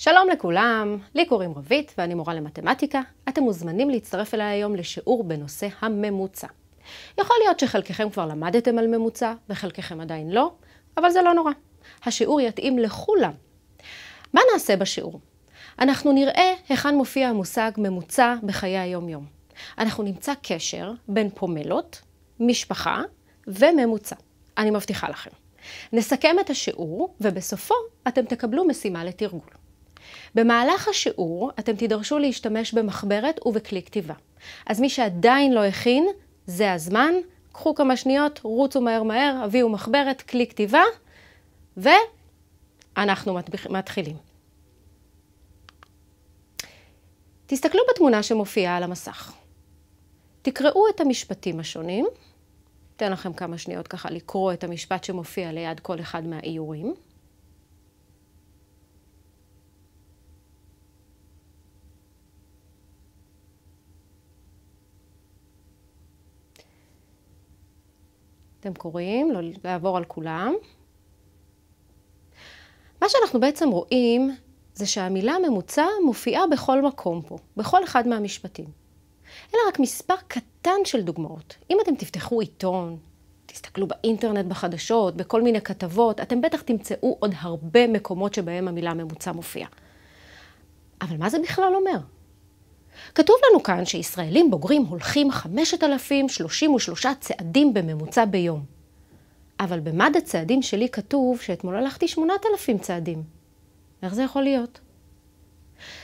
שלום לכולם, לי קוראים רבית ואני מורה למתמטיקה. אתם מוזמנים להצטרף אליי היום לשיעור בנושא הממוצע. יכול להיות שחלקכם כבר למדתם על ממוצע וחלקכם עדיין לא, אבל זה לא נורא. השיעור יתאים לכולם. מה נעשה בשיעור? אנחנו נראה היכן מופיע המושג ממוצע בחיי היום-יום. אנחנו נמצא קשר בין פומלות, משפחה וממוצע. אני מבטיחה לכם. נסכם את השיעור, ובסופו אתם תקבלו משימה לתרגול. במהלך השיעור אתם תידרשו להשתמש במחברת ובכלי כתיבה. אז מי שעדיין לא הכין, זה הזמן. קחו כמה שניות, רוצו מהר מהר, הביאו מחברת, כלי כתיבה, ואנחנו מתחילים. תסתכלו בתמונה שמופיעה על המסך. תקראו את המשפטים השונים. אתן לכם כמה שניות ככה לקרוא את המשפט שמופיע ליד כל אחד מהאיורים. אתם קוראים, לא לעבור על כולם. מה שאנחנו בעצם רואים זה שהמילה ממוצע מופיעה בכל מקום פה, בכל אחד מהמשפטים. אלא רק מספר קטן של דוגמאות. אם אתם תפתחו עיתון, תסתכלו באינטרנט, בחדשות, בכל מיני כתבות, אתם בטח תמצאו עוד הרבה מקומות שבהם המילה ממוצע מופיעה. אבל מה זה בכלל אומר? כתוב לנו כאן שישראלים בוגרים הולכים 5,033 צעדים בממוצע ביום. אבל במד הצעדים שלי כתוב שאתמול הלכתי 8,000 צעדים. איך זה יכול להיות?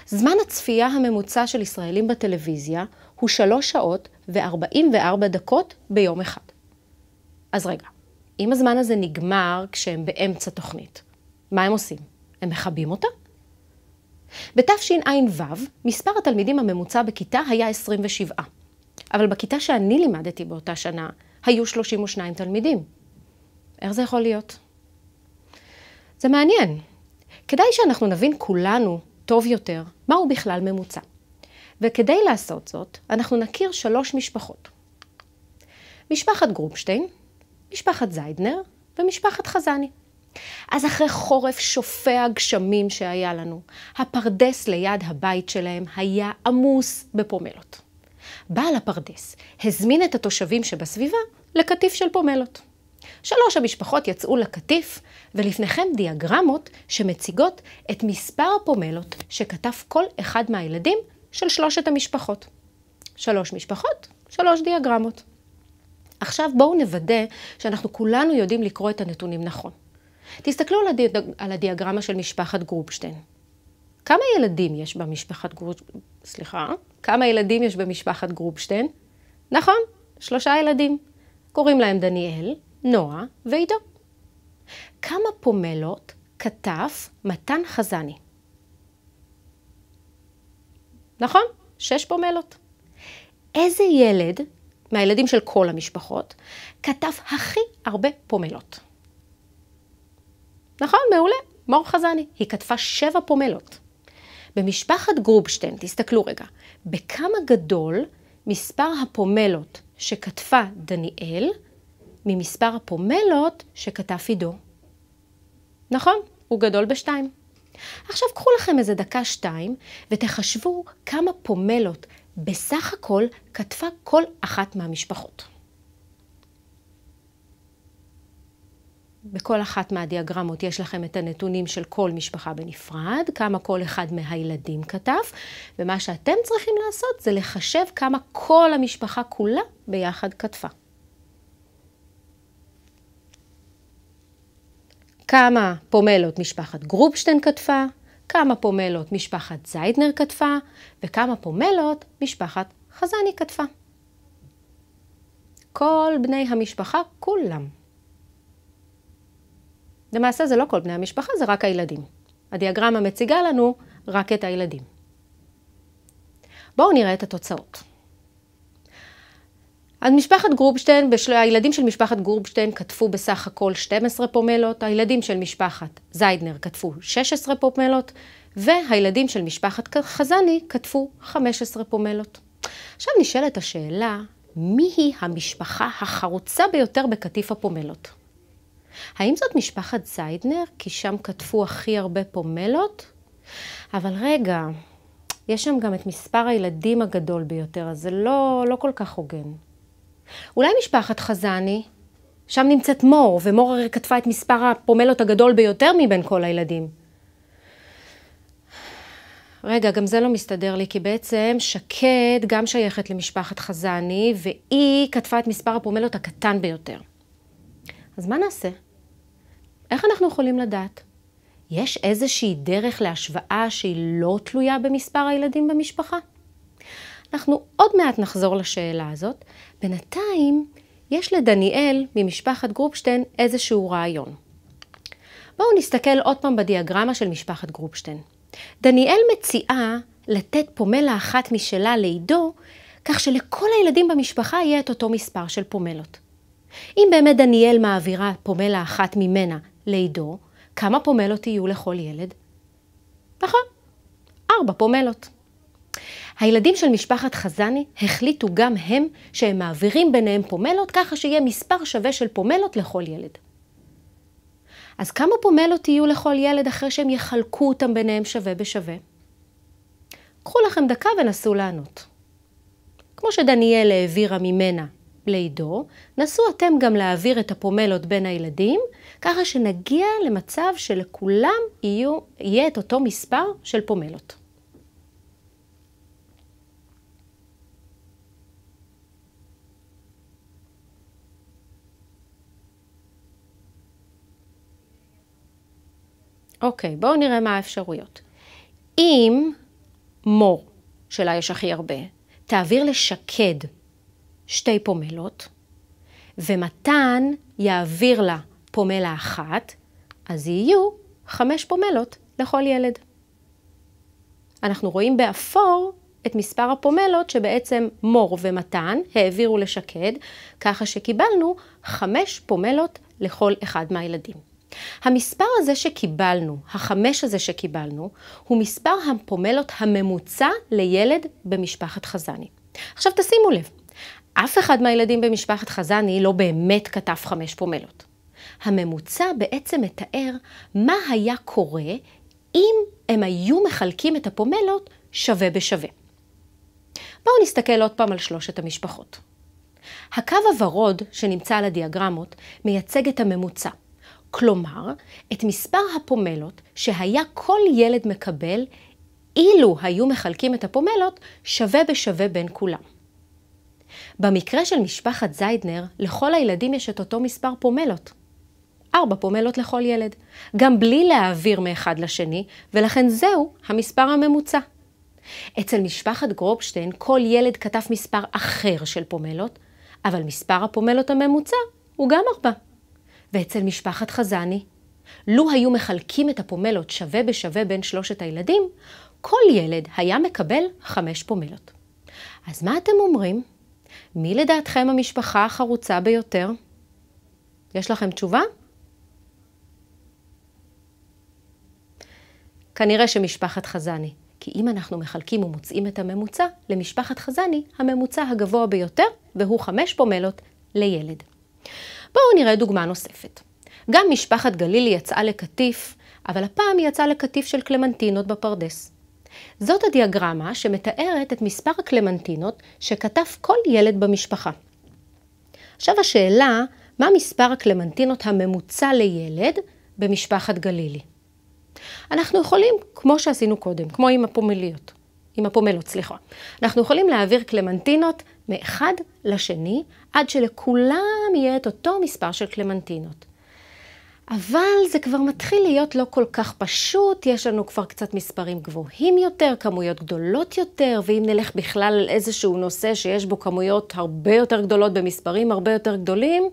זמן הצפייה הממוצע של ישראלים בטלוויזיה הוא 3 שעות ו-44 דקות ביום אחד. אז רגע, אם הזמן הזה נגמר כשהם באמצע תוכנית, מה הם עושים? הם מכבים אותה? בתשע"ו מספר התלמידים הממוצע בכיתה היה 27, אבל בכיתה שאני לימדתי באותה שנה היו 32 תלמידים. איך זה יכול להיות? זה מעניין. כדאי שאנחנו נבין כולנו טוב יותר מהו בכלל ממוצע. וכדי לעשות זאת, אנחנו נכיר שלוש משפחות. משפחת גרופשטיין, משפחת זיידנר ומשפחת חזני. אז אחרי חורף שופע הגשמים שהיה לנו, הפרדס ליד הבית שלהם היה עמוס בפומלות. בעל הפרדס הזמין את התושבים שבסביבה לקטיף של פומלות. שלוש המשפחות יצאו לקטיף, ולפניכם דיאגרמות שמציגות את מספר הפומלות שכתב כל אחד מהילדים של שלושת המשפחות. שלוש משפחות, שלוש דיאגרמות. עכשיו בואו נוודא שאנחנו כולנו יודעים לקרוא את הנתונים נכון. תסתכלו על, הדיאג... על הדיאגרמה של משפחת גרובשטיין. כמה ילדים יש במשפחת גרובשטיין? סליחה, כמה ילדים יש במשפחת גרובשטיין? נכון, שלושה ילדים. קוראים להם דניאל, נועה ועידו. כמה פומלות כתב מתן חזני? נכון, שש פומלות. איזה ילד מהילדים של כל המשפחות כתב הכי הרבה פומלות? נכון, מעולה, מור חזני. היא כתבה שבע פומלות. במשפחת גרובשטיין, תסתכלו רגע, בכמה גדול מספר הפומלות שכתבה דניאל ממספר הפומלות שכתב עידו. נכון, הוא גדול בשתיים. עכשיו קחו לכם איזה דקה-שתיים ותחשבו כמה פומלות בסך הכל כתבה כל אחת מהמשפחות. בכל אחת מהדיאגרמות יש לכם את הנתונים של כל משפחה בנפרד, כמה כל אחד מהילדים כתב, ומה שאתם צריכים לעשות זה לחשב כמה כל המשפחה כולה ביחד כתבה. כמה פומלות משפחת גרופשטיין כתבה, כמה פומלות משפחת זיידנר כתבה, וכמה פומלות משפחת חזני כתבה. כל בני המשפחה כולם. למעשה זה לא כל בני המשפחה, זה רק הילדים. הדיאגרמה מציגה לנו רק את הילדים. בואו נראה את התוצאות. אז משפחת גרובשטיין, בשל... הילדים של משפחת גרובשטיין כתבו בסך הכל 12 פומלות, הילדים של משפחת זיידנר כתבו 16 פומלות, והילדים של משפחת חזני כתבו 15 פומלות. עכשיו נשאלת השאלה, מי היא המשפחה החרוצה ביותר בקטיף הפומלות? האם זאת משפחת זיידנר, כי שם קטפו הכי הרבה פומלות? אבל רגע, יש שם גם את מספר הילדים הגדול ביותר, אז זה לא, לא כל כך הוגן. אולי משפחת חזני? שם נמצאת מור, ומור הרי כתבה את מספר הפומלות הגדול ביותר מבין כל הילדים. רגע, גם זה לא מסתדר לי, כי בעצם שקד גם שייכת למשפחת חזני, והיא כתבה את מספר הפומלות הקטן ביותר. אז מה נעשה? איך אנחנו יכולים לדעת? יש איזושהי דרך להשוואה שהיא לא תלויה במספר הילדים במשפחה? אנחנו עוד מעט נחזור לשאלה הזאת. בינתיים, יש לדניאל ממשפחת גרופשטיין איזשהו רעיון. בואו נסתכל עוד פעם בדיאגרמה של משפחת גרופשטיין. דניאל מציעה לתת פומלה אחת משלה לעידו, כך שלכל הילדים במשפחה יהיה את אותו מספר של פומלות. אם באמת דניאל מעבירה פומלה אחת ממנה לידו, כמה פומלות יהיו לכל ילד? נכון, ארבע פומלות. הילדים של משפחת חזני החליטו גם הם שהם מעבירים ביניהם פומלות ככה שיהיה מספר שווה של פומלות לכל ילד. אז כמה פומלות יהיו לכל ילד אחרי שהם יחלקו אותם ביניהם שווה בשווה? קחו לכם דקה ונסו לענות. כמו שדניאל העבירה ממנה לידו, נסו אתם גם להעביר את הפומלות בין הילדים, ככה שנגיע למצב שלכולם יהיו, יהיה את אותו מספר של פומלות. אוקיי, בואו נראה מה האפשרויות. אם מור, שלה יש הכי הרבה, תעביר לשקד שתי פומלות, ומתן יעביר לה פומלה אחת, אז יהיו חמש פומלות לכל ילד. אנחנו רואים באפור את מספר הפומלות שבעצם מור ומתן העבירו לשקד, ככה שקיבלנו חמש פומלות לכל אחד מהילדים. המספר הזה שקיבלנו, החמש הזה שקיבלנו, הוא מספר הפומלות הממוצע לילד במשפחת חזני. עכשיו תשימו לב, אף אחד מהילדים במשפחת חזני לא באמת כתב חמש פומלות. הממוצע בעצם מתאר מה היה קורה אם הם היו מחלקים את הפומלות שווה בשווה. בואו נסתכל עוד פעם על שלושת המשפחות. הקו הוורוד שנמצא על הדיאגרמות מייצג את הממוצע, כלומר, את מספר הפומלות שהיה כל ילד מקבל אילו היו מחלקים את הפומלות שווה בשווה בין כולם. במקרה של משפחת זיידנר, לכל הילדים יש את אותו מספר פומלות. ארבע פומלות לכל ילד, גם בלי להעביר מאחד לשני, ולכן זהו המספר הממוצע. אצל משפחת גרובשטיין כל ילד כתב מספר אחר של פומלות, אבל מספר הפומלות הממוצע הוא גם ארבע. ואצל משפחת חזני, לו היו מחלקים את הפומלות שווה בשווה בין שלושת הילדים, כל ילד היה מקבל חמש פומלות. אז מה אתם אומרים? מי לדעתכם המשפחה החרוצה ביותר? יש לכם תשובה? כנראה שמשפחת חזני, כי אם אנחנו מחלקים ומוצאים את הממוצע, למשפחת חזני הממוצע הגבוה ביותר, והוא חמש פומלות לילד. בואו נראה דוגמה נוספת. גם משפחת גלילי יצאה לקטיף, אבל הפעם היא יצאה לקטיף של קלמנטינות בפרדס. זאת הדיאגרמה שמתארת את מספר הקלמנטינות שכתב כל ילד במשפחה. עכשיו השאלה, מה מספר הקלמנטינות הממוצע לילד במשפחת גלילי? אנחנו יכולים, כמו שעשינו קודם, כמו עם הפומליות, עם הפומלות, סליחה, אנחנו יכולים להעביר קלמנטינות מאחד לשני, עד שלכולם יהיה את אותו מספר של קלמנטינות. אבל זה כבר מתחיל להיות לא כל כך פשוט, יש לנו כבר קצת מספרים גבוהים יותר, כמויות גדולות יותר, ואם נלך בכלל על איזשהו נושא שיש בו כמויות הרבה יותר גדולות במספרים הרבה יותר גדולים,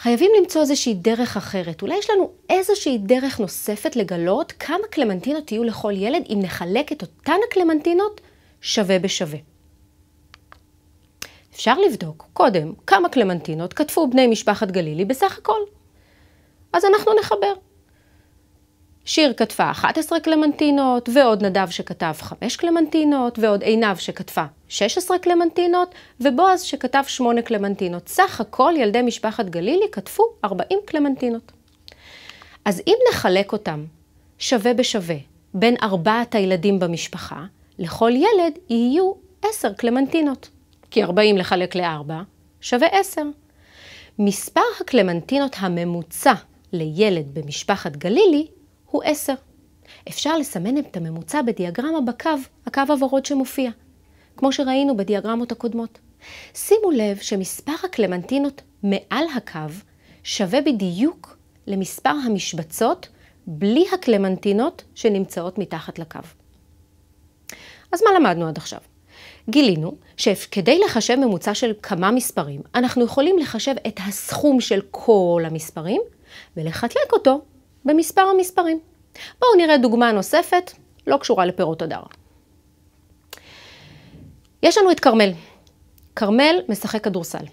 חייבים למצוא איזושהי דרך אחרת. אולי יש לנו איזושהי דרך נוספת לגלות כמה קלמנטינות יהיו לכל ילד אם נחלק את אותן הקלמנטינות שווה בשווה. אפשר לבדוק קודם כמה קלמנטינות כתבו בני משפחת גלילי בסך הכל. אז אנחנו נחבר. שיר כתבה 11 קלמנטינות, ועוד נדב שכתב 5 קלמנטינות, ועוד עינב שכתבה 16 קלמנטינות, ובועז שכתב 8 קלמנטינות. סך הכל ילדי משפחת גלילי כתבו 40 קלמנטינות. אז אם נחלק אותם שווה בשווה בין ארבעת הילדים במשפחה, לכל ילד יהיו 10 קלמנטינות. כי 40 לחלק ל-4 שווה 10. מספר הקלמנטינות הממוצע לילד במשפחת גלילי הוא 10. אפשר לסמן את הממוצע בדיאגרמה בקו, הקו הוורוד שמופיע, כמו שראינו בדיאגרמות הקודמות. שימו לב שמספר הקלמנטינות מעל הקו שווה בדיוק למספר המשבצות בלי הקלמנטינות שנמצאות מתחת לקו. אז מה למדנו עד עכשיו? גילינו שכדי לחשב ממוצע של כמה מספרים, אנחנו יכולים לחשב את הסכום של כל המספרים, ולחלק אותו במספר המספרים. בואו נראה דוגמה נוספת, לא קשורה לפירות הדר. יש לנו את כרמל. כרמל משחק כדורסל.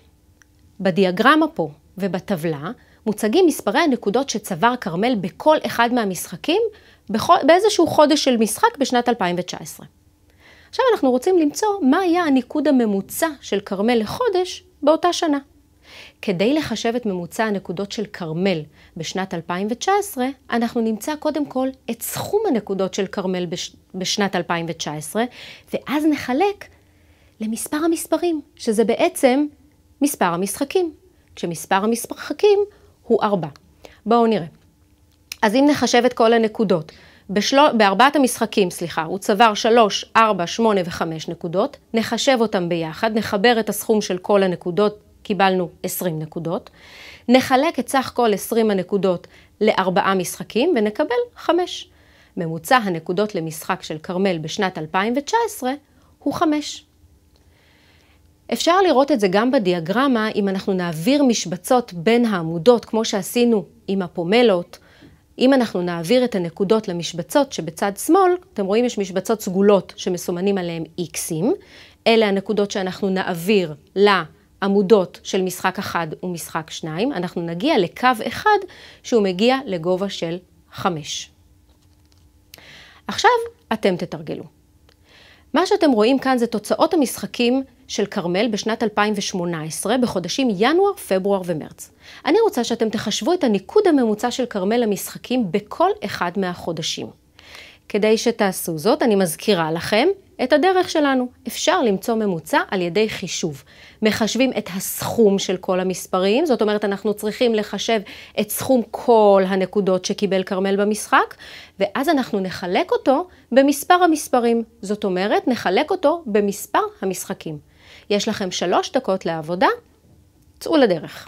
בדיאגרמה פה ובטבלה מוצגים מספרי הנקודות שצבר כרמל בכל אחד מהמשחקים בכל, באיזשהו חודש של משחק בשנת 2019. עכשיו אנחנו רוצים למצוא מה היה הניקוד הממוצע של כרמל לחודש באותה שנה. כדי לחשב את ממוצע הנקודות של כרמל בשנת 2019, אנחנו נמצא קודם כל את סכום הנקודות של כרמל בש... בשנת 2019, ואז נחלק למספר המספרים, שזה בעצם מספר המשחקים, כשמספר המשחקים הוא 4. בואו נראה. אז אם נחשב את כל הנקודות, בשל... בארבעת המשחקים, סליחה, הוא צבר 3, 4, 8 ו-5 נקודות, נחשב אותם ביחד, נחבר את הסכום של כל הנקודות קיבלנו 20 נקודות. נחלק את סך כל 20 הנקודות לארבעה משחקים ונקבל 5. ממוצע הנקודות למשחק של כרמל בשנת 2019 הוא 5. אפשר לראות את זה גם בדיאגרמה, אם אנחנו נעביר משבצות בין העמודות, כמו שעשינו עם הפומלות, אם אנחנו נעביר את הנקודות למשבצות שבצד שמאל, אתם רואים יש משבצות סגולות שמסומנים עליהן איקסים, אלה הנקודות שאנחנו נעביר ל... עמודות של משחק אחד ומשחק שניים, אנחנו נגיע לקו אחד שהוא מגיע לגובה של חמש. עכשיו אתם תתרגלו. מה שאתם רואים כאן זה תוצאות המשחקים של כרמל בשנת 2018, בחודשים ינואר, פברואר ומרץ. אני רוצה שאתם תחשבו את הניקוד הממוצע של כרמל למשחקים בכל אחד מהחודשים. כדי שתעשו זאת, אני מזכירה לכם את הדרך שלנו. אפשר למצוא ממוצע על ידי חישוב. מחשבים את הסכום של כל המספרים, זאת אומרת אנחנו צריכים לחשב את סכום כל הנקודות שקיבל כרמל במשחק, ואז אנחנו נחלק אותו במספר המספרים. זאת אומרת, נחלק אותו במספר המשחקים. יש לכם שלוש דקות לעבודה, צאו לדרך.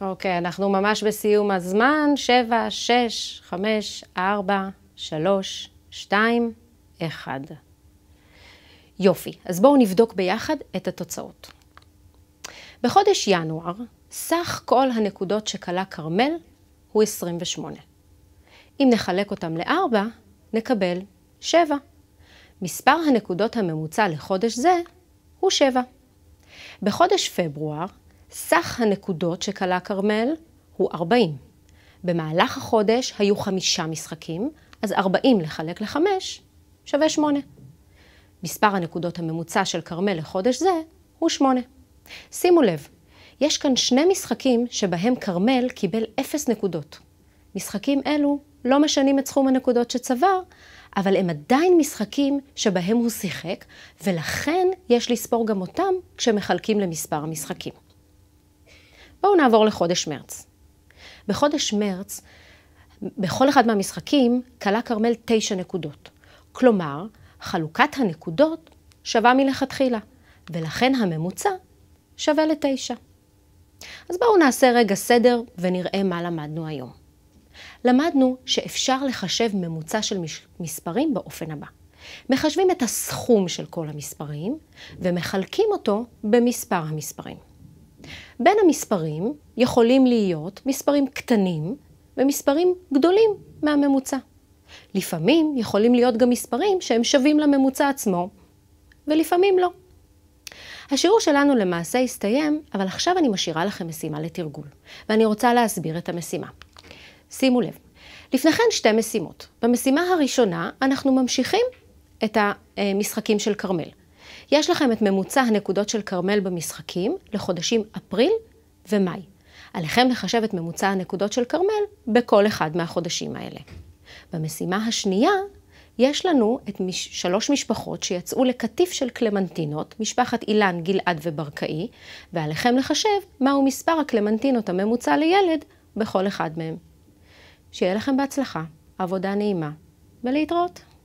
אוקיי, okay, אנחנו ממש בסיום הזמן. שבע, שש, חמש, ארבע, שלוש, שתיים, אחד. יופי, אז בואו נבדוק ביחד את התוצאות. בחודש ינואר, סך כל הנקודות שכלה כרמל הוא 28. אם נחלק אותם ל-4, נקבל 7. מספר הנקודות הממוצע לחודש זה הוא 7. בחודש פברואר, סך הנקודות שכלה כרמל הוא 40. במהלך החודש היו חמישה משחקים, אז 40 לחלק לחמש שווה 8. מספר הנקודות הממוצע של כרמל לחודש זה הוא 8. שימו לב, יש כאן שני משחקים שבהם כרמל קיבל 0 נקודות. משחקים אלו לא משנים את סכום הנקודות שצבר, אבל הם עדיין משחקים שבהם הוא שיחק, ולכן יש לספור גם אותם כשמחלקים למספר המשחקים. בואו נעבור לחודש מרץ. בחודש מרץ, בכל אחד מהמשחקים, כלה כרמל תשע נקודות. כלומר, חלוקת הנקודות שווה מלכתחילה, ולכן הממוצע שווה לתשע. אז בואו נעשה רגע סדר ונראה מה למדנו היום. למדנו שאפשר לחשב ממוצע של מספרים באופן הבא. מחשבים את הסכום של כל המספרים ומחלקים אותו במספר המספרים. בין המספרים יכולים להיות מספרים קטנים ומספרים גדולים מהממוצע. לפעמים יכולים להיות גם מספרים שהם שווים לממוצע עצמו, ולפעמים לא. השיעור שלנו למעשה הסתיים, אבל עכשיו אני משאירה לכם משימה לתרגול, ואני רוצה להסביר את המשימה. שימו לב, לפניכן שתי משימות. במשימה הראשונה אנחנו ממשיכים את המשחקים של כרמל. יש לכם את ממוצע הנקודות של כרמל במשחקים לחודשים אפריל ומאי. עליכם לחשב את ממוצע הנקודות של כרמל בכל אחד מהחודשים האלה. במשימה השנייה, יש לנו את מש... שלוש משפחות שיצאו לקטיף של קלמנטינות, משפחת אילן, גלעד וברקאי, ועליכם לחשב מהו מספר הקלמנטינות הממוצע לילד בכל אחד מהם. שיהיה לכם בהצלחה, עבודה נעימה, ולהתראות.